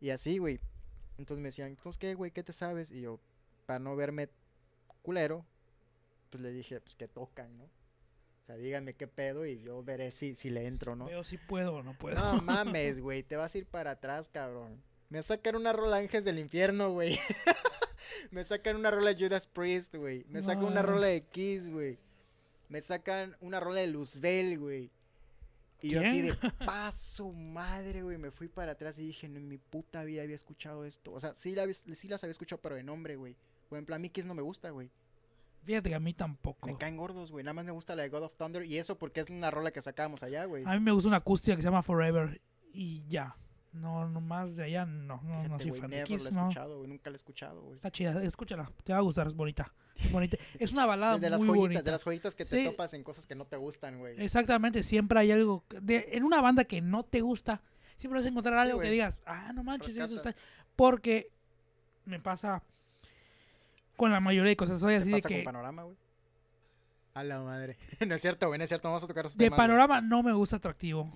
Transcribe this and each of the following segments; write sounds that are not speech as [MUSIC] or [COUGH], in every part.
Y así, güey. Entonces me decían, entonces qué, güey, ¿qué te sabes? Y yo, para no verme culero, pues le dije, pues que tocan, ¿no? O sea, díganme qué pedo y yo veré si, si le entro, ¿no? Pero si puedo o no puedo. No [LAUGHS] mames, güey, te vas a ir para atrás, cabrón. Me sacan una rola Ángeles del Infierno, güey. [LAUGHS] me sacan una rola Judas Priest, güey. Me sacan una rola de Kiss, güey. Me sacan una rola de Luzbel, güey. Y yo así de [LAUGHS] paso, madre, güey, me fui para atrás y dije, no, en mi puta vida había escuchado esto. O sea, sí, la, las había escuchado, pero de nombre, güey. Güey, en plan, a mí Kiss no me gusta, güey. Fíjate a mí tampoco. Me caen gordos, güey. Nada más me gusta la de God of Thunder y eso porque es una rola que sacamos allá, güey. A mí me gusta una acústica que se llama Forever y ya. No, no más de allá no. No, no soy fan Kiss, no. nunca la he escuchado, güey. Está chida, escúchala, te va a gustar, es bonita. Es bonita. [LAUGHS] Es una balada de, de las muy joyitas, bonita. De las joyitas que te topas en cosas que no te gustan, güey. Exactamente, siempre hay algo. De, en una banda que no te gusta, siempre vas a encontrar algo que digas, ah, no manches, eso está. Porque me pasa con la mayoría de cosas. Soy así de que. Con panorama, güey? A la madre. [LAUGHS] no es cierto, güey, no es cierto. Vamos a tocar De panorama no me gusta atractivo.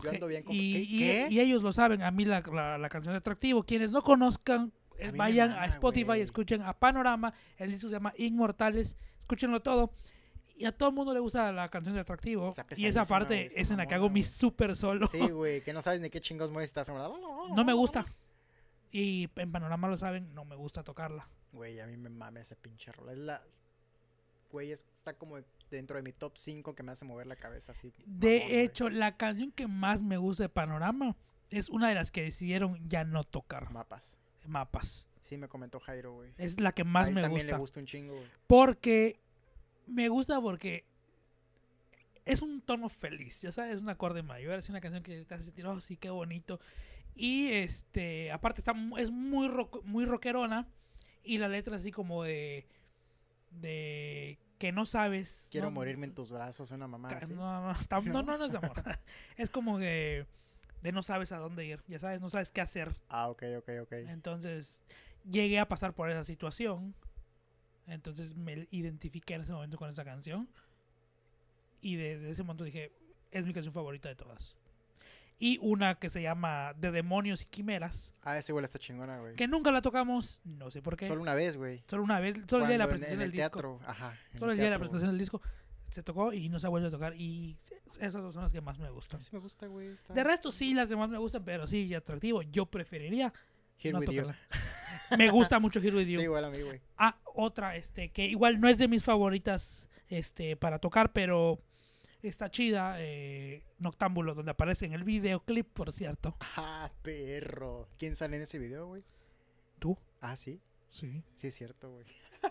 y, ellos lo saben, a mí la, canción de atractivo. Quienes no conozcan, eh, vayan a Spotify, escuchen a Panorama. El disco se llama Inmortales. Escúchenlo todo. Y a todo el mundo le gusta la canción de atractivo. Y esa parte es en la que hago mi super solo. Sí, güey, que no sabes ni qué chingos mueves estás. [LAUGHS] No me gusta. Y en Panorama lo saben, no me gusta tocarla. Güey, a mí me mame ese pinche rola. Es la. Güey, está como dentro de mi top 5 que me hace mover la cabeza así. De hecho, la canción que más me gusta de Panorama es una de las que decidieron ya no tocar. Mapas. Mapas. Sí, me comentó Jairo, güey. Es la que más a me también gusta. le gusta un chingo, güey. Porque me gusta porque es un tono feliz, ya sabes, es un acorde mayor, es una canción que te hace sentir, oh, sí, qué bonito. Y este, aparte está, es muy, muy rockerona y la letra así como de, de que no sabes. Quiero morirme en tus brazos, una mamá. No, no, no, [LAUGHS] no, es amor. [LAUGHS] es como que de no sabes a dónde ir, ya sabes, no sabes qué hacer. Ah, ok, ok, ok. Entonces, llegué a pasar por esa situación. Entonces me identifiqué en ese momento con esa canción. Y desde ese momento dije, es mi canción favorita de todas. Y una que se llama De Demonios y Quimeras. Ah, esa igual está chingona, güey. Que nunca la tocamos, no sé por qué. Solo una vez, güey. Solo una vez, solo el día de la presentación en el del teatro. disco. Ajá. Solo el, día de la presentación del disco se tocó y no se ha vuelto a tocar. Y esas son las que más me gustan. Sí, me gusta, güey. De resto, sí, las demás me gustan, pero sí, atractivo. Yo preferiría. no tocarla. me gusta mucho Here with [LAUGHS] You. Sí, igual a mí, güey. Ah, otra, este, que igual no es de mis favoritas este, para tocar, pero está chida. Eh, Noctámbulo, donde aparece en el videoclip, por cierto. Ah, perro. ¿Quién sale en ese video, güey? ¿Tú? Ah, sí. Sí. Sí, es cierto, güey. [LAUGHS]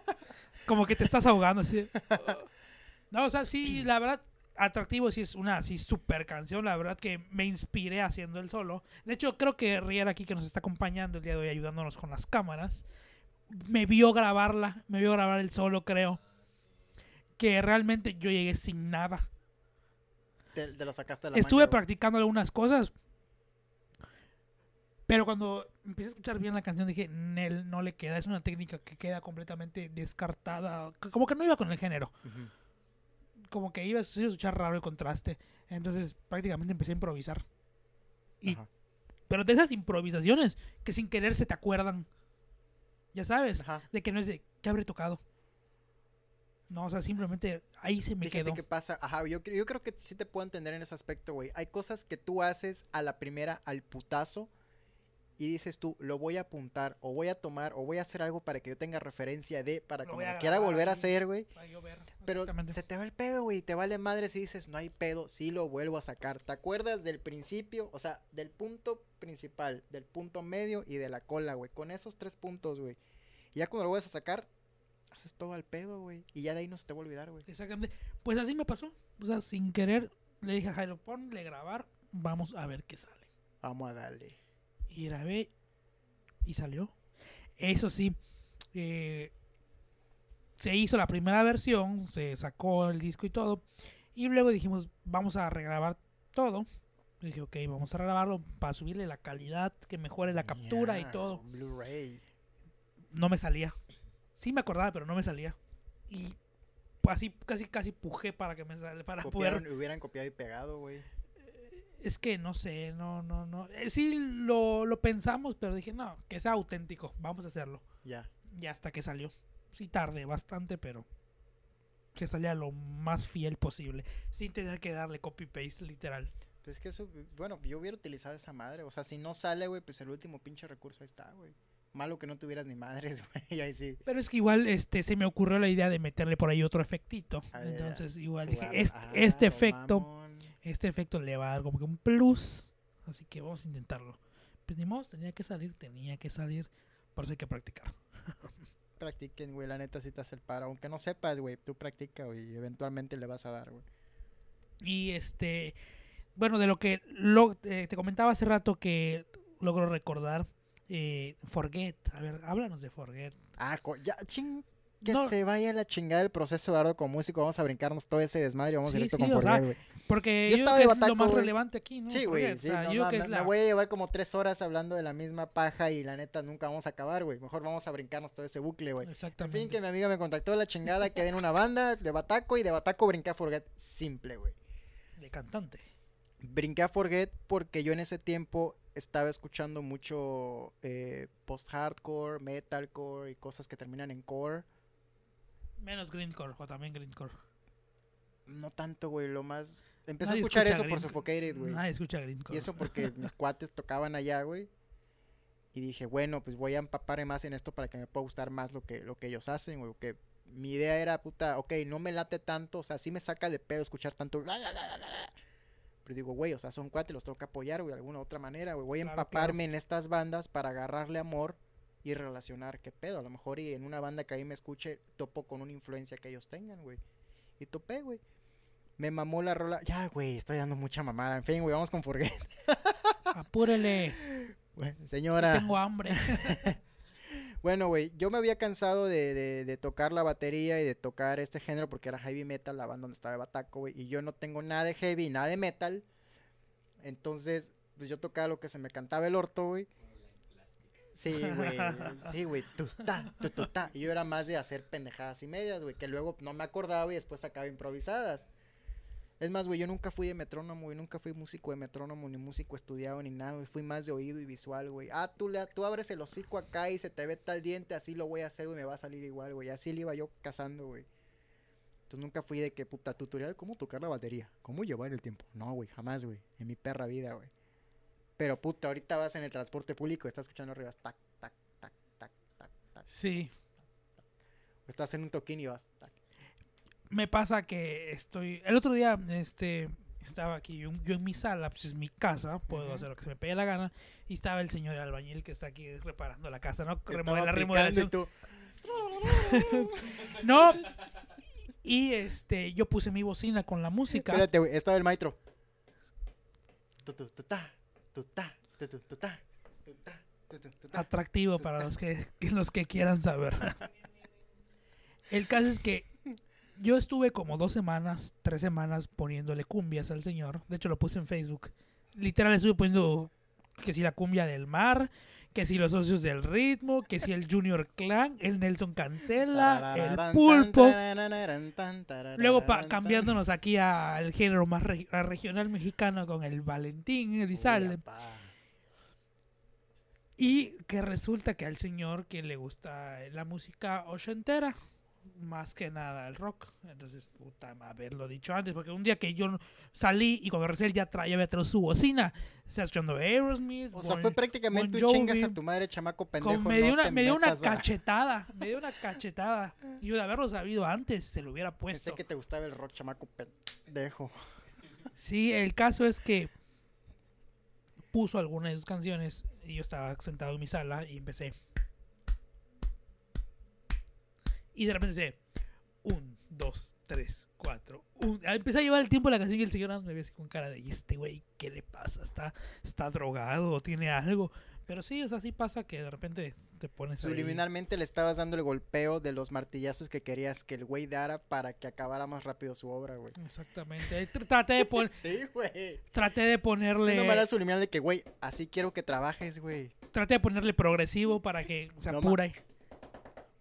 Como que te estás ahogando, así. [LAUGHS] No, o sea, sí, la verdad, atractivo, sí es una así super canción. La verdad que me inspiré haciendo el solo. De hecho, creo que Rier aquí, que nos está acompañando el día de hoy, ayudándonos con las cámaras, me vio grabarla, me vio grabar el solo, creo. Que realmente yo llegué sin nada. Estuve practicando algunas cosas. Pero cuando empecé a escuchar bien la canción dije, Nel, no le queda. Es una técnica que queda completamente descartada. Como que no iba con el género. Como que iba a escuchar raro el contraste. Entonces prácticamente empecé a improvisar. pero de esas improvisaciones que sin querer se te acuerdan. Ya sabes, de que no es de que habré tocado. No, o sea, simplemente ahí se me qué pasa. Ajá, yo, yo creo que sí te puedo entender en ese aspecto, güey. Hay cosas que tú haces a la primera, al putazo, y dices tú, lo voy a apuntar, o voy a tomar, o voy a hacer algo para que yo tenga referencia de, para que me quiera volver a hacer, güey. Pero se te va el pedo, güey, te vale madre si dices, no hay pedo, sí lo vuelvo a sacar. ¿Te acuerdas del principio? O sea, del punto principal, del punto medio y de la cola, güey. Con esos tres puntos, güey. Ya cuando lo vuelves a sacar, haces todo al pedo, güey. Y ya de ahí no se te va a olvidar, güey. Exactamente. Pues así me pasó. O sea, sin querer, le dije a Jairo, ponle grabar, vamos a ver qué sale. Vamos a darle. Y grabé y salió. Eso sí, eh, se hizo la primera versión, se sacó el disco y todo. Y luego dijimos, vamos a regrabar todo. dije, ok, vamos a regrabarlo para subirle la calidad, que mejore la captura y todo. No me salía. Sí me acordaba, pero no me salía. Y así casi casi pujé para que me saliera. para hubieran copiado y pegado, güey. Eh, es que no sé, no, no, no. Eh, sí lo, lo pensamos, pero dije, no, que sea auténtico, vamos a hacerlo. Ya. Ya hasta que salió. Sí tarde bastante, pero que salía lo más fiel posible, sin tener que darle copy-paste literal. Pues que eso, bueno, yo hubiera utilizado esa madre. O sea, si no sale, güey, pues el último pinche recurso está, güey. Malo que no tuvieras ni madres, [LAUGHS] güey. Ahí sí. Pero es que igual este, se me ocurrió la idea de meterle por ahí otro efectito. Entonces, igual dije, este, efecto, este efecto le va a dar como que un plus. Así que vamos a intentarlo. Pues ni modo, tenía que salir, tenía que salir. Por eso hay que practicar. [LAUGHS] Practiquen, güey. La neta, si te hace el paro. Aunque no sepas, güey, tú practica, güey. Y eventualmente le vas a dar, güey. Y este. Bueno, de lo que lo, eh, te comentaba hace rato que logro recordar eh, forget, a ver, háblanos de Forget. Ah, ya, ching. Que se vaya la chingada el proceso de Ardo con músico. Vamos a brincarnos todo ese desmadre vamos directo con Forget, güey. Porque yo, estaba es lo más relevante aquí, ¿no? Sí, güey. Sí, me, voy a llevar como tres horas hablando de la misma paja y la neta nunca vamos a acabar, güey. Mejor vamos a brincarnos todo ese bucle, güey. Exactamente. En fin, que mi amiga me contactó la chingada, quedé en una banda de Bataco y de Bataco brinqué a Forget. Simple, güey. De cantante. Brinqué a Forget porque yo en ese tiempo estaba escuchando mucho eh, post-hardcore, metalcore y cosas que terminan en core. Menos greencore, o también greencore. No tanto, güey, lo más... Empecé a escuchar eso por Suffocated, güey. Nadie escucha greencore. Y eso porque [LAUGHS] mis cuates tocaban allá, güey. Y dije, bueno, pues voy a empaparme más en esto para que me pueda gustar más lo que, lo que ellos hacen, güey. Que mi idea era, puta, ok, no me late tanto, o sea, sí me saca de pedo escuchar tanto digo, güey, o sea, son cuates, los tengo que apoyar, güey, de alguna otra manera, güey. Voy a empaparme en estas bandas para agarrarle amor y relacionar qué pedo. A lo mejor y en una banda que ahí me escuche, topo con una influencia que ellos tengan, güey. Y topé, güey. Me mamó la rola. Ya, güey, estoy dando mucha mamada. En fin, güey, vamos con Forget. Apúrele. [LAUGHS] señora. tengo hambre. [LAUGHS] Bueno, güey, yo me había cansado de, de, tocar la batería y de tocar este género porque era heavy metal, la banda donde estaba Bataco, güey, y yo no tengo nada de heavy, nada de metal. Entonces, pues yo tocaba lo que se me cantaba el orto, güey. Sí, güey, [LAUGHS] sí, güey, tú, tú, Y yo era más de hacer pendejadas y medias, güey, que luego no me acordaba y después sacaba improvisadas. Es más, güey, yo nunca fui de metrónomo, y nunca fui músico de metrónomo, ni músico estudiado, ni nada, güey. Fui más de oído y visual, güey. Ah, tú, le, tú abres el hocico acá y se te ve tal diente, así lo voy a hacer, güey, me va a salir igual, güey. Así le iba yo cazando, güey. Entonces nunca fui de que, puta, tutorial, cómo tocar la batería, cómo llevar el tiempo. No, güey, jamás, güey. En mi perra vida, güey. Pero, puta, ahorita vas en el transporte público, estás escuchando arriba, tac, tac, tac, tac, tac, tac. Sí. O estás en un toquín y vas, tac, me pasa que estoy. El otro día, este. Estaba aquí, yo, en mi sala, pues es mi casa, puedo hacer lo que se me pegue la gana. Y estaba el señor albañil que está aquí reparando la casa, ¿no? Remodela, remodelación. [LAUGHS] no. Y este, yo puse mi bocina con la música. Espérate, estaba el maestro. Atractivo para los que, los que quieran saber. [LAUGHS] El caso es que yo estuve como dos semanas, tres semanas poniéndole cumbias al señor. De hecho, lo puse en Facebook. Literal, estuve poniendo que si la cumbia del mar, que si los socios del ritmo, que si el Junior Clan, el Nelson Cancela, el Pulpo. Luego cambiándonos aquí al género más regional mexicano con el Valentín Elizalde. Y que resulta que al señor que le gusta la música ochentera más que nada el rock. Entonces, puta, haberlo dicho antes, porque un día que yo salí y cuando regresé ya, traía había traído su bocina, se escuchando Aerosmith. O sea, fue prácticamente tú chingas a tu madre, chamaco pendejo. me dio una, me dio una cachetada, [LAUGHS] me dio una cachetada. Y yo de haberlo sabido antes, se lo hubiera puesto. Pensé que te gustaba el rock, chamaco pendejo. Sí, el caso es que puso alguna de sus canciones y yo estaba sentado en mi sala y empecé y de repente dice, Un, dos, tres, cuatro. Un, ah, empecé a llevar el tiempo la canción y el señor me ve así con cara de: ¿Y este güey qué le pasa? ¿Está, está drogado? ¿Tiene algo? Pero sí, o sea, sí pasa que de repente te pones. Subliminalmente le estabas dando el golpeo de los martillazos que querías que el güey dara para que acabara más rápido su obra, güey. Exactamente. Traté de poner. [LAUGHS] sí, güey. Traté de ponerle. No me era subliminal de que, güey, así quiero que trabajes, güey. Traté de ponerle progresivo para que se apure.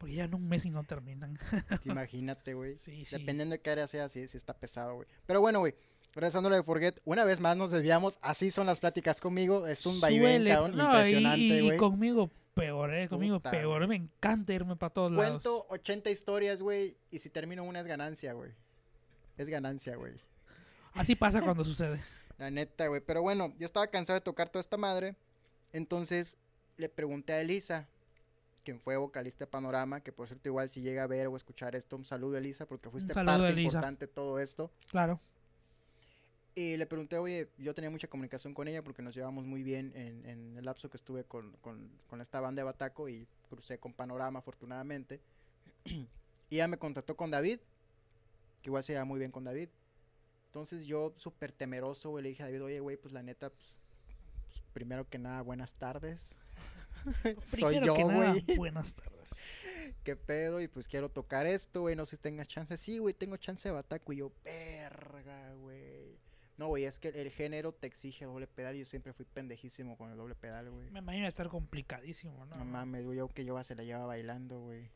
Porque ya en un mes y no terminan. [LAUGHS] Imagínate, güey. Sí, Dependiendo de qué área sea, sí, sí está pesado, güey. Pero bueno, güey. Regresando a de Forget, una vez más nos desviamos. Así son las pláticas conmigo. Es un baile impresionante, güey. Y, conmigo peor, eh. Conmigo peor. Me encanta irme para todos lados. Cuento 80 historias, güey. Y si termino una es ganancia, güey. Es ganancia, güey. Así pasa cuando sucede. [LAUGHS] La neta, güey. Pero bueno, yo estaba cansado de tocar toda esta madre. Entonces le pregunté a Elisa, quien fue vocalista de Panorama, que por cierto igual si llega a ver o escuchar esto, un saludo Elisa, porque fuiste parte importante de todo esto. Claro. Y le pregunté, oye, yo tenía mucha comunicación con ella porque nos llevamos muy bien en, el lapso que estuve con, con, esta banda de Bataco y crucé con Panorama afortunadamente. [CLEARS THROAT] y ella me contactó con David, que igual se llevaba muy bien con David. Entonces yo súper temeroso, le dije a David, oye, güey, pues la neta, pues, primero que nada, buenas tardes. [LAUGHS] Soy yo, güey. Buenas tardes. [LAUGHS] ¿Qué pedo? Y pues quiero tocar esto, güey. No sé si tengas chance. Sí, güey, tengo chance de bataco. Y yo, verga, güey. No, güey, es que el género te exige doble pedal. Y yo siempre fui pendejísimo con el doble pedal, güey. Me imagino estar complicadísimo, ¿no? No mames, Yo que yo se la lleva bailando, güey.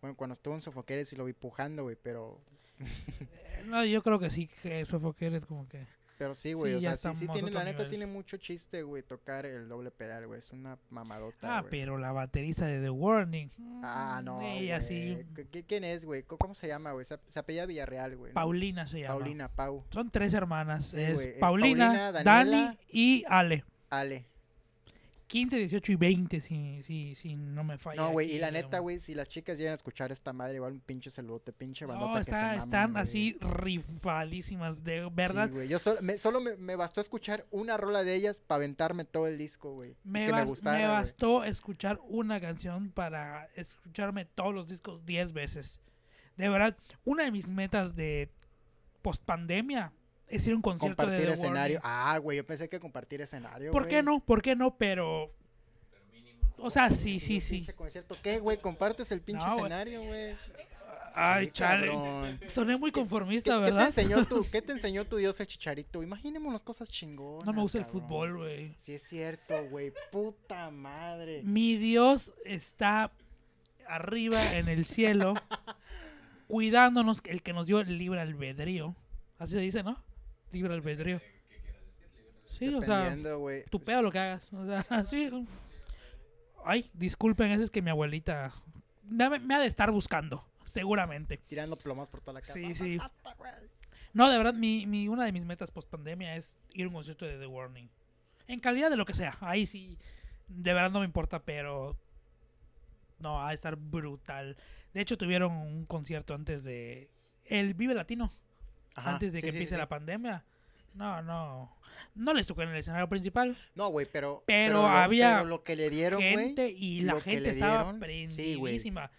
Bueno, cuando estuvo en Sofoqueres Y lo vi pujando, güey, pero. [LAUGHS] Eh, no, yo creo que sí, que Sofoqueres como que. Pero sí, güey, o sea, sí, sí tiene, la neta tiene mucho chiste, güey, tocar el doble pedal, güey, es una mamadota, Ah, pero la bateriza de The Warning. Ah, no, mm, Ella sí. ¿Quién es, güey? ¿Cómo se llama, güey? Se, Villarreal, güey. Paulina se llama. Paulina, Pau. Son tres hermanas, es, Paulina, Dani y Ale. Ale. 15, 18 y 20, si, si, si no me falla. No, güey, y la neta, güey, si las chicas llegan a escuchar esta madre, igual un pinche saludote, pinche bandota no, Están así rifalísimas, de verdad. güey, yo solo, me, me, bastó escuchar una rola de ellas para aventarme todo el disco, güey. Me, bastó escuchar una canción para escucharme todos los discos 10 veces. De verdad, una de mis metas de post pandemia es decir un concierto compartir de escenario. Ah, güey, yo pensé que compartir escenario. ¿Por qué no? ¿Por qué no? Pero. o sea, sí, sí, sí. ¿Qué, güey? Compartes el pinche escenario, güey. Ay, chale. Soné muy conformista, ¿verdad? ¿qué te, enseñó tu, [LAUGHS] te enseñó tu dios el chicharito? Imaginémonos cosas chingonas. No me gusta el fútbol, güey. Sí, es cierto, güey. Puta madre. Mi dios está arriba en el cielo, [LAUGHS] cuidándonos, el que nos dio el libre albedrío. Así se dice, ¿no? libre albedrío. Sí, o sea, tu pedo lo que hagas. O sea, [LAUGHS] sí. Ay, disculpen, eso es que mi abuelita me, ha de estar buscando, seguramente. Tirando plomas por toda la casa. Sí, [LAUGHS] sí. No, de verdad, mi, mi, una de mis metas post pandemia es ir a un concierto de The Warning. En calidad de lo que sea. Ahí sí, de verdad no me importa, pero. No, ha a estar brutal. De hecho, tuvieron un concierto antes de. El Vive Latino antes de que empiece la pandemia. No, no. No les tocó en el escenario principal. No, güey, pero, pero. había. Pero lo que le dieron, gente y la gente estaba prendidísima.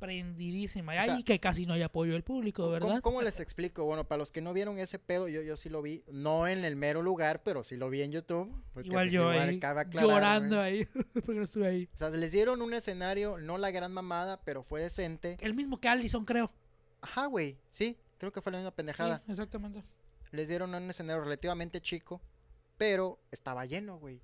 prendidísima. Y ahí que casi no hay apoyo del público, ¿verdad? ¿cómo, les explico? Bueno, para los que no vieron ese pedo, yo, yo sí lo vi. No en el mero lugar, pero sí lo vi en YouTube. Igual pues yo llorando ahí, [LAUGHS] porque no estuve ahí. O sea, les dieron un escenario, no la gran mamada, pero fue decente. El mismo que Allison, creo. Ajá, güey, sí. Creo que fue la misma pendejada. exactamente. Les dieron un escenario relativamente chico, pero estaba lleno, güey.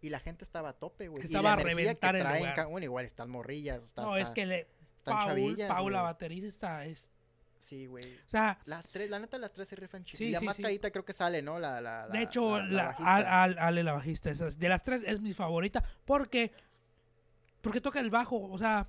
Y la gente estaba a tope, güey. Estaba a reventar que el lugar. Bueno, igual están morrillas. no, es que le... Están Paul, chavillas, Paula, baterista, es Sí, güey. O sea, las tres, la neta, las tres se rifan chido. y la más caída creo que sale, ¿no? La, la, de hecho, la, Al, al, Ale, la bajista. de las tres es mi favorita porque, porque toca el bajo. O sea,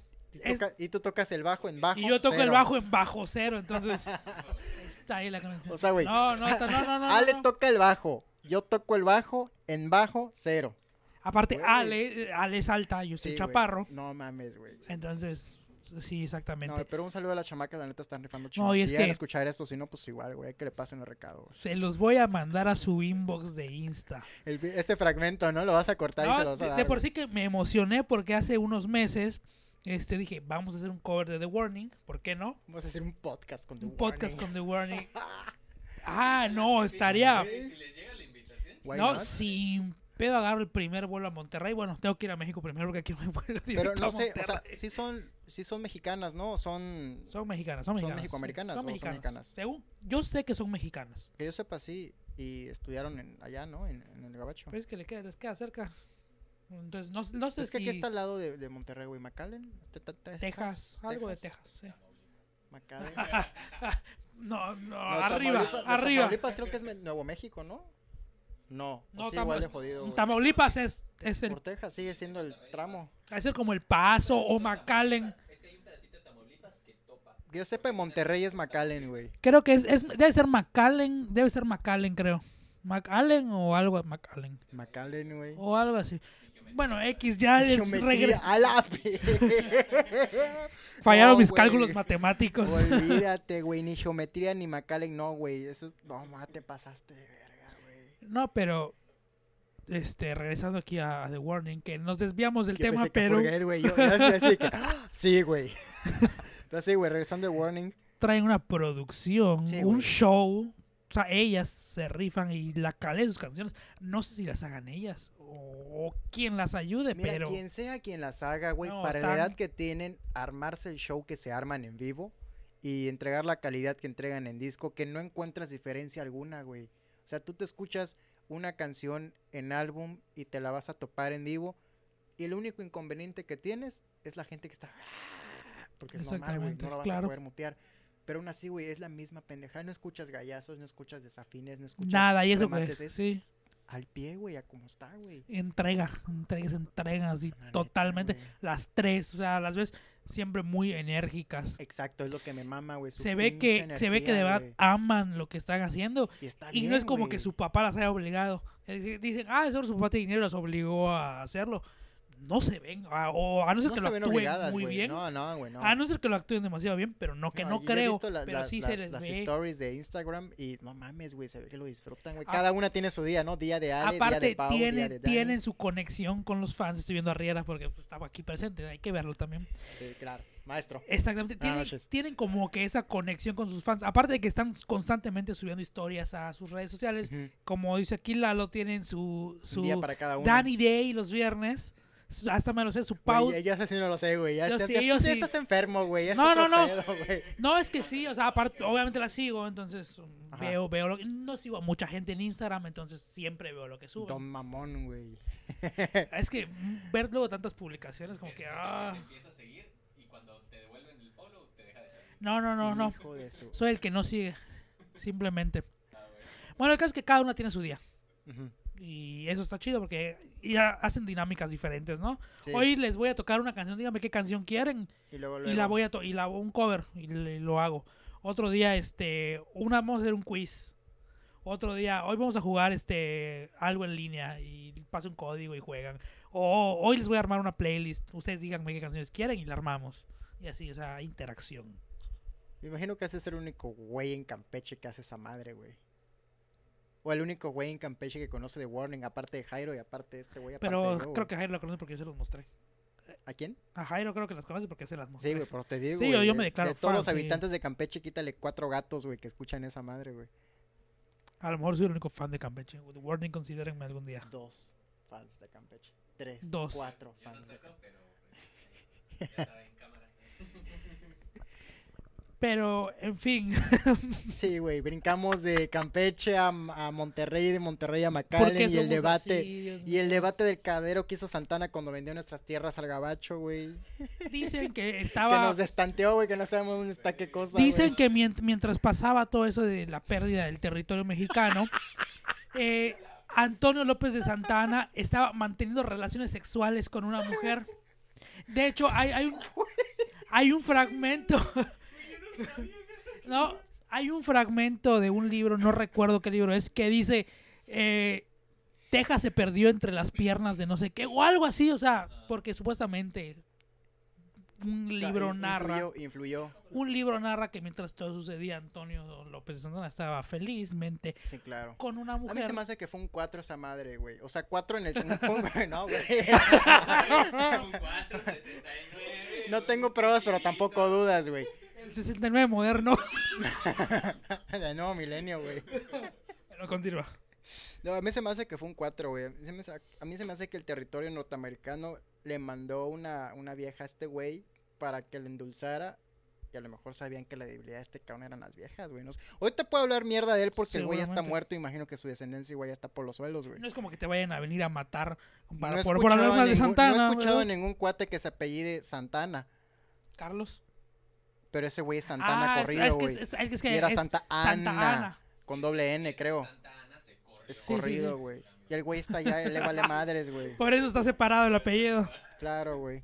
y, tú tocas el bajo en bajo Y yo toco el bajo en bajo cero, entonces. [LAUGHS] está ahí la canción O sea, güey. No, no, no, no, no. Ale toca el bajo. Yo toco el bajo en bajo cero. Aparte, Ale, Ale es alta, yo soy chaparro. No mames, güey. Entonces, sí, exactamente. No, pero un saludo a las chamacas, la neta están rifando chingados. si es escuchar esto, si no, pues igual, güey, que le pasen los recados. Se los voy a mandar a su inbox de Insta. este fragmento, ¿no? Lo vas a cortar y se los vas a dar. De por sí que me emocioné porque hace unos meses este, dije, vamos a hacer un cover de The Warning, ¿por qué no? Vamos a hacer un podcast con The Warning. Un podcast con The Warning. [LAUGHS] ah, no, estaría... Si les llega la invitación. No, sin pedo agarro el primer vuelo a Monterrey. Bueno, tengo que ir a México primero porque aquí no me [LAUGHS] vuelo Pero no sé, o sea, si son, si son mexicanas, ¿no? Son... Son mexicanas, son mexicanas. Son mexicoamericanas son mexicanas. Según, yo sé que son mexicanas. Que yo sepa, sí. Y estudiaron allá, ¿no? En, en el Gabacho. Pero es que les queda cerca. Entonces, no, sé es si... Es que aquí está al lado de, de Monterrey, güey. ¿McAllen? Texas, Algo de Texas, sí. McAllen. [LAUGHS] no, no, arriba, arriba. Tamaulipas creo que es Nuevo México, ¿no? No, no sí, igual de jodido, Tamaulipas es, es el... Por Texas sigue siendo el tramo. Es como El Paso o McAllen. Yo sepa, Monterrey es McAllen, güey. Creo que es, es, debe ser McAllen, debe ser McAllen, creo. McAllen o algo, McAllen. McAllen, güey. O algo así. Bueno, X, ya regresé a la [LAUGHS] Fallaron mis cálculos matemáticos. Olvídate, [LAUGHS] güey. Ni geometría ni McCallum, no, güey. Eso es. No, ma, te pasaste de verga, güey. No, pero. Este, regresando aquí a, The Warning, que nos desviamos del tema, pero. sí, güey. Entonces, [LAUGHS] güey, regresando a The Warning. Traen una producción, un show o sea, ellas se rifan y la calidad de sus canciones. No sé si las hagan ellas o, quien las ayude, Mira, pero. Quien sea quien las haga, güey, para la edad que tienen, armarse el show que se arman en vivo y entregar la calidad que entregan en disco, que no encuentras diferencia alguna, güey. O sea, tú te escuchas una canción en álbum y te la vas a topar en vivo y el único inconveniente que tienes es la gente que está. Ah", porque es normal, güey, no la vas a poder mutear. Pero aún así, güey, es la misma pendeja No escuchas gallazos, no escuchas desafines, no escuchas. Nada, y eso, Sí. Al pie, güey, a como está, güey. Entrega, entregas, entregas, así, totalmente. las tres, o sea, las ves siempre muy enérgicas. Exacto, es lo que me mama, güey. Se ve que, se ve que de verdad aman lo que están haciendo. Y, no es como que su papá las haya obligado. Eh, dicen, ah, eso su papá de dinero las obligó a hacerlo no se ven. Ah, o a no ser que lo actúen muy bien. No, a no ser que lo actúen demasiado bien, pero no, que no, creo. pero se les las stories de Instagram y no mames, güey, se ve que lo disfrutan, güey. Ah. Cada una tiene su día, ¿no? Día de Ale, aparte, día de día de tienen su conexión con los fans. Estoy viendo a Riera porque pues, estaba aquí presente, hay que verlo también. Sí, claro. Maestro. Exactamente. Tienen, como que esa conexión con sus fans. Aparte de que están constantemente subiendo historias a sus redes sociales. Como dice aquí Lalo, tienen su, su día para cada uno. Danny Day los viernes hasta me lo sé, su pauta. Yo si no lo sé, güey. Ya, yo estás enfermo, güey. no, no, no. no, es que sí, o sea, aparte, obviamente la sigo, entonces um, veo, veo lo que. No sigo a mucha gente en Instagram, entonces siempre veo lo que sube. Don mamón, güey. [LAUGHS] es que ver luego tantas publicaciones como que. Ah. Empieza a seguir y cuando te devuelven el follow, te deja de seguir. No, no, no, no. Soy el que no sigue. [LAUGHS] Simplemente. Ah, bueno. el caso es que cada uno tiene su día. Y eso está chido porque y hacen dinámicas diferentes, ¿no? Hoy les voy a tocar una canción, díganme qué canción quieren y, la voy a y la un cover y, lo hago. Otro día este una vamos a hacer un quiz. Otro día hoy vamos a jugar este algo en línea y pasa un código y juegan. O hoy les voy a armar una playlist, ustedes díganme qué canciones quieren y la armamos. Y así, o sea, interacción. Me imagino que haces es el único güey en Campeche que hace esa madre, güey. O el único güey en Campeche que conoce de Warning, aparte de Jairo y aparte de este güey. Pero creo que Jairo lo conoce porque yo se los mostré. ¿A quién? A Jairo creo que las conoce porque se las mostré. Sí, güey, pero te digo. Sí, yo, me declaro. fan de todos los habitantes de Campeche, quítale cuatro gatos, güey, que escuchan esa madre, güey. A lo mejor soy el único fan de Campeche. The Warning, considérenme algún día. Dos fans de Campeche. Tres. Dos. Cuatro fans de Campeche. Pero, pues, pero, en fin. [LAUGHS] sí, güey, brincamos de Campeche a, Monterrey, de Monterrey a McAllen y el debate y el debate del cadero que hizo Santana cuando vendió nuestras tierras al gabacho, güey. Dicen que [LAUGHS] estaba que nos destanteó, güey, que no sabemos dónde está qué cosa. Dicen que mientras pasaba todo eso de la pérdida del territorio mexicano, [LAUGHS] eh, Antonio López de Santana estaba manteniendo relaciones sexuales con una mujer. De hecho, hay, hay un, hay un fragmento no, hay un fragmento de un libro, no recuerdo qué libro es, que dice. Eh, Texas se perdió entre las piernas de no sé qué, o algo así, o sea, porque supuestamente un libro narra. Influyó, Un libro narra que mientras todo sucedía, Antonio López Santana estaba felizmente. Sí, claro. Con una mujer. A mí se me hace que fue un 4 esa madre, güey. O sea, cuatro en el. [LAUGHS] no, güey. no tengo pruebas, pero tampoco dudas, güey. El 69 moderno. De [LAUGHS] nuevo milenio, güey. Pero continúa. No, a mí se me hace que fue un 4, güey. A mí se me hace que el territorio norteamericano le mandó una, vieja a este güey para que le endulzara. Y a lo mejor sabían que la debilidad de este cabrón eran las viejas, güey. Hoy te puedo hablar mierda de él porque el güey ya está muerto. Imagino que su descendencia, güey, ya está por los suelos, güey. No es como que te vayan a venir a matar por, por hablar de Santana. No he escuchado ningún cuate que se apellide Santana. Carlos. Pero ese güey es Santana corrido, güey. era Santa Ana, Con doble N, creo. se Es corrido, güey. Y el güey está allá, le vale madres, güey. [LAUGHS] Por eso está separado el apellido. Claro, güey.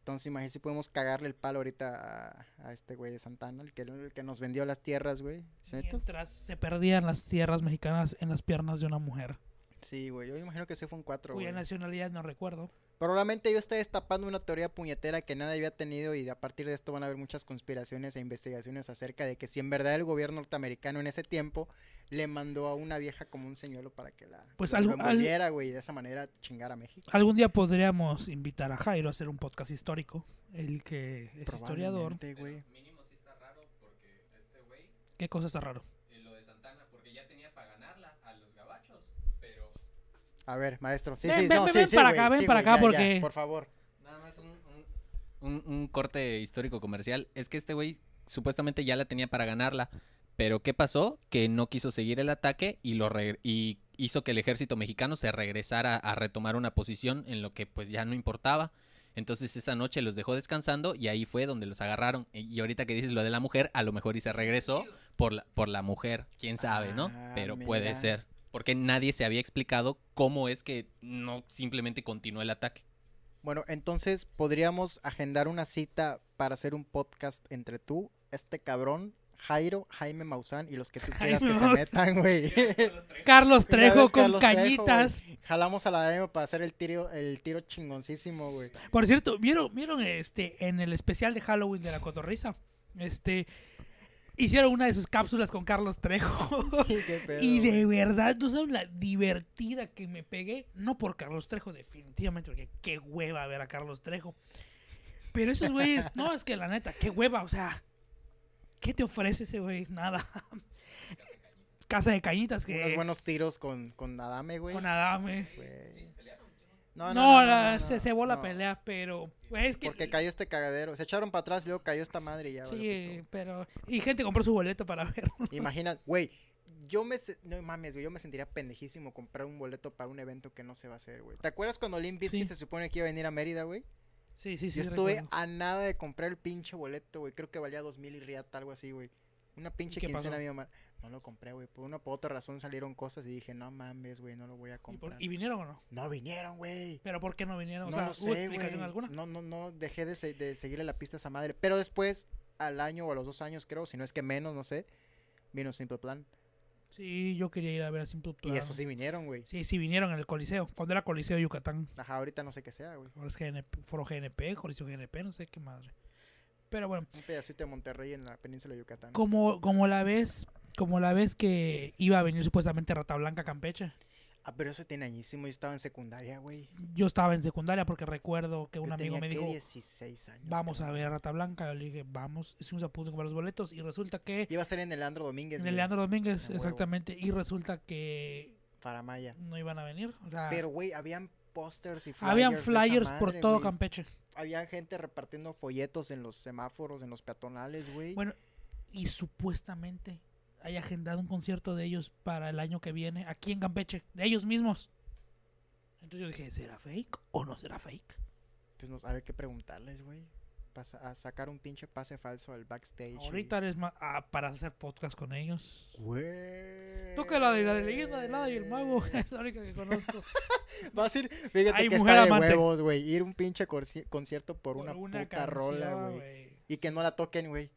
Entonces, imagínense si podemos cagarle el palo ahorita a, este güey de Santana, el que, el que nos vendió las tierras, güey. Mientras se perdían las tierras mexicanas en las piernas de una mujer. Sí, güey. Yo imagino que ese fue un cuatro, Cuya nacionalidad no recuerdo. Probablemente yo esté destapando una teoría puñetera que nadie había tenido y a partir de esto van a haber muchas conspiraciones e investigaciones acerca de que si en verdad el gobierno norteamericano en ese tiempo le mandó a una vieja como un señuelo para que la pues güey, de esa manera chingar a México. Algún día podríamos invitar a Jairo a hacer un podcast histórico, el que es historiador. Este güey ¿Qué cosa está raro? A ver, maestro. Sí, ven, ven, para acá, ven para acá, porque. por favor. Nada más un, corte histórico comercial. Es que este güey supuestamente ya la tenía para ganarla. Pero ¿qué pasó? Que no quiso seguir el ataque y, lo y hizo que el ejército mexicano se regresara a retomar una posición en lo que pues ya no importaba. Entonces esa noche los dejó descansando y ahí fue donde los agarraron. Y ahorita que dices lo de la mujer, a lo mejor y se regresó por la, por la mujer, quién sabe, ¿no? Ah, pero puede ser porque nadie se había explicado cómo es que no simplemente continuó el ataque. Bueno, entonces podríamos agendar una cita para hacer un podcast entre tú, este cabrón, Jairo, Jaime Maussan y los que tú [LAUGHS] quieras que se metan, güey. [LAUGHS] Carlos Trejo con cañitas. Jalamos a la demo para hacer el tiro, el tiro chingoncísimo, güey. Por cierto, ¿vieron, vieron este en el especial de Halloween de la cotorriza? Este hicieron una de sus cápsulas con Carlos Trejo. [LAUGHS] y de verdad, no sabes la divertida que me pegué. No por Carlos Trejo, definitivamente, porque qué hueva ver a Carlos Trejo. Pero esos güeyes, [LAUGHS] no, es que la neta, qué hueva, o sea, ¿qué te ofrece ese güey? Nada. Casa de cañitas que. Unos buenos tiros con, con Adame, güey. Con Adame. No, no, se cebó la pelea, pero. Porque cayó este cagadero. Se echaron para atrás luego cayó esta madre y ya. Sí, pero. Y gente compró su boleto para ver. Imagina, güey. Yo me. No mames, güey. Yo me sentiría pendejísimo comprar un boleto para un evento que no se va a hacer, güey. ¿Te acuerdas cuando Limp Bizkit se supone que iba a venir a Mérida, güey? Sí, sí, sí. Yo estuve a nada de comprar el pinche boleto, güey. Creo que valía dos mil y riata, algo así, güey. Una pinche quincena mi mamá. No lo compré, güey. Por una por otra razón salieron cosas y dije, no mames, güey, no lo voy a comprar. ¿Y, vinieron o no? No vinieron, güey. ¿Pero por qué no vinieron? O sea, no explicación alguna? No, no, no. Dejé de, seguirle la pista a esa madre. Pero después, al año o a los dos años, creo, si no es que menos, no sé, vino Simple Plan. Sí, yo quería ir a ver a Simple Plan. Y eso sí vinieron, güey. Sí, sí vinieron en el Coliseo. Cuando era Coliseo de Yucatán. Ajá, ahorita no sé qué sea, güey. Ahora Foro GNP, Coliseo GNP, no sé qué madre. Pero bueno. Un pedacito de Monterrey en la península de Yucatán. Como, como la vez, como la vez que iba a venir supuestamente Rata Blanca Campeche. Ah, pero eso tiene añísimo. Yo estaba en secundaria, güey. Yo estaba en secundaria porque recuerdo que un amigo me dijo. 16 años. Vamos a ver Rata Blanca. Yo le dije, vamos. Hicimos a punto de comprar los boletos y resulta que. Iba a ser en el Leandro Domínguez. En Leandro Domínguez, exactamente. Y resulta que. Para Maya. No iban a venir. pero, güey, habían posters y flyers. Habían flyers por todo Campeche había gente repartiendo folletos en los semáforos, en los peatonales, güey. Bueno, y supuestamente hay agendado un concierto de ellos para el año que viene aquí en Campeche, de ellos mismos. Entonces yo dije, ¿será fake o no será fake? Pues no sabe qué preguntarles, güey a sacar un pinche pase falso al backstage. Ahorita es eres más ah, para hacer podcast con ellos. Güey. Toca la de la de leyenda de nada y el mago, [LAUGHS] es la única que conozco. [LAUGHS] Va a ir, fíjate que está de huevos, güey. Ir un pinche concierto por, una, puta rola, güey. Y que no la toquen, güey.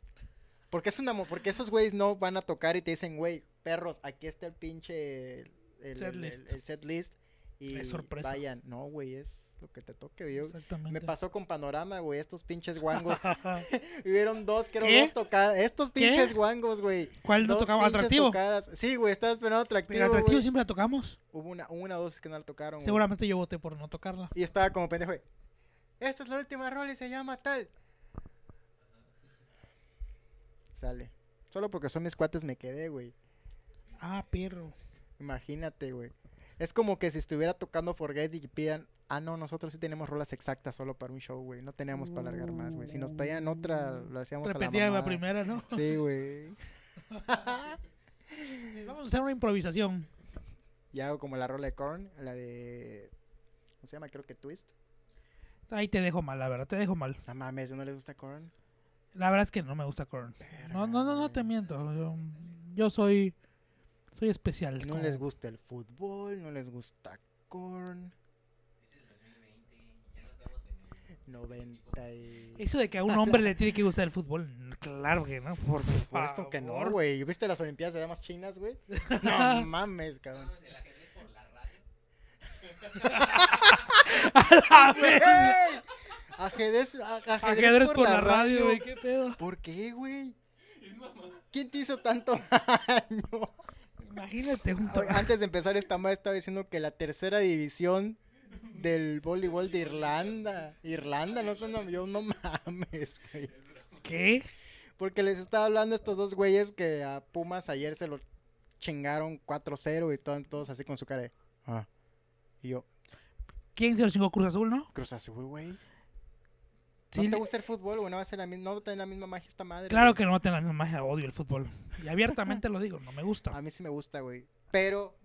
Porque es una porque esos güeyes no van a tocar y te dicen, güey, perros, aquí está el pinche el, set, list. el set list y Vayan, no, güey, es lo que te toque, yo. Exactamente. Me pasó con Panorama, güey, estos pinches guangos. Hubieron [LAUGHS] [LAUGHS] dos, que eran dos tocadas. Estos pinches guangos, güey. ¿Cuál no tocaba? ¿Atractivo? Sí, güey, estabas esperando atractivo. Pero atractivo siempre la tocamos. Hubo una, una o dos que no la tocaron. Seguramente yo voté por no tocarla. Y estaba como pendejo, güey. Esta es la última rol y se llama tal. Sale. Solo porque son mis cuates me quedé, güey. Ah, perro. Imagínate, güey. Es como que si estuviera tocando Forget y pidan, ah, no, nosotros sí tenemos rolas exactas solo para un show, güey. No teníamos para alargar más, güey. Si nos pedían otra, lo hacíamos a la, primera, ¿no? Sí, güey. [LAUGHS] Vamos a hacer una improvisación. Y hago como la rola de Korn, la de. ¿Cómo se llama? Creo que Twist. Ahí te dejo mal, la verdad, te dejo mal. No mames, ¿no le gusta Korn? La verdad es que no me gusta Korn. no, no, no, no te miento. yo soy. Soy especial. No les gusta el fútbol, no les gusta Corn Es el 2020, ya en 90 Eso de que a un hombre le tiene que gustar el fútbol, claro que no, por supuesto que no, güey. ¿Viste las Olimpiadas de damas chinas, güey? [LAUGHS] No mames, cabrón. [LAUGHS] a la [LAUGHS] Ajedrez, ajedrez, ajedrez por, la, radio, güey. ¿Qué pedo? ¿Por qué, güey? ¿Quién te hizo tanto daño? Imagínate Antes de empezar esta madre estaba diciendo que la tercera división del voleibol de Irlanda. Irlanda, no se yo no mames, güey. ¿Qué? Porque les estaba hablando estos dos güeyes que a Pumas ayer se lo chingaron 4-0 y todos, todos así con su cara de. Ah. Y yo. ¿Quién se lo chingó Cruz Azul, no? Cruz Azul, güey. ¿No te gusta el fútbol, güey? No, va a ser la, misma magia esta madre. Claro que no va a tener la misma magia, odio el fútbol. Y abiertamente lo digo, no me gusta. [LAUGHS] A mí sí me gusta, güey. Pero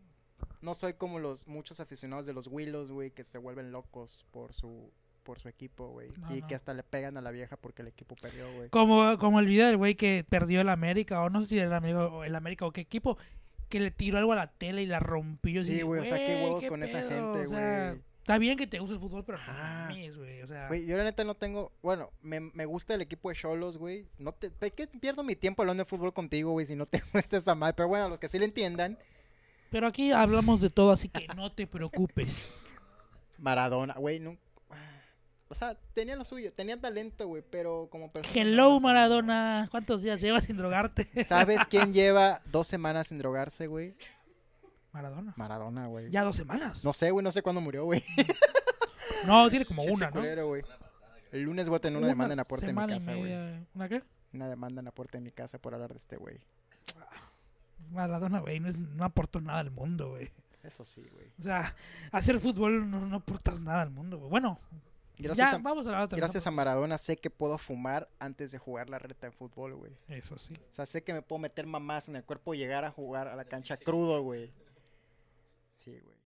no soy como los muchos aficionados de los Willows, güey, que se vuelven locos por su por su equipo, güey. y que hasta le pegan a la vieja porque el equipo perdió, güey. Como, como el video del güey que perdió el América, o no sé si el, el América o qué equipo, que le tiró algo a la tele y la rompió. Sí, güey, o sea, qué huevos con esa gente, güey. Está bien que te guste el fútbol, pero no güey. O sea. Güey, yo la neta no tengo. Bueno, me, me gusta el equipo de Cholos, güey. No te, qué pierdo mi tiempo hablando de fútbol contigo, güey? Si no [LAUGHS] te gusta esa madre. Pero bueno, los que sí le entiendan. Pero aquí hablamos de todo, así que no te preocupes. Maradona, güey, no. Ah, o sea, tenía lo suyo, tenía talento, güey, pero como persona. Hello, Maradona. ¿Cuántos días llevas sin drogarte? ¿Sabes quién [LAUGHS] lleva dos semanas sin drogarse, güey? Maradona. Maradona, güey. Ya dos semanas. No sé, güey, no sé cuándo murió, güey. [LAUGHS] No, tiene como una, ¿no? El lunes voy a tener una, demanda en la puerta de mi casa, güey. ¿Una qué? Una demanda en la puerta de mi casa por hablar de este güey. Maradona, güey, no, aportó nada al mundo, güey. Eso sí, güey. O sea, hacer fútbol no, aportas nada al mundo, güey. Bueno, ya, vamos a la otra gracias a Maradona sé que puedo fumar antes de jugar la reta en fútbol, güey. Eso sí. O sea, sé que me puedo meter mamás en el cuerpo y llegar a jugar a la cancha crudo, güey. Sí, güey.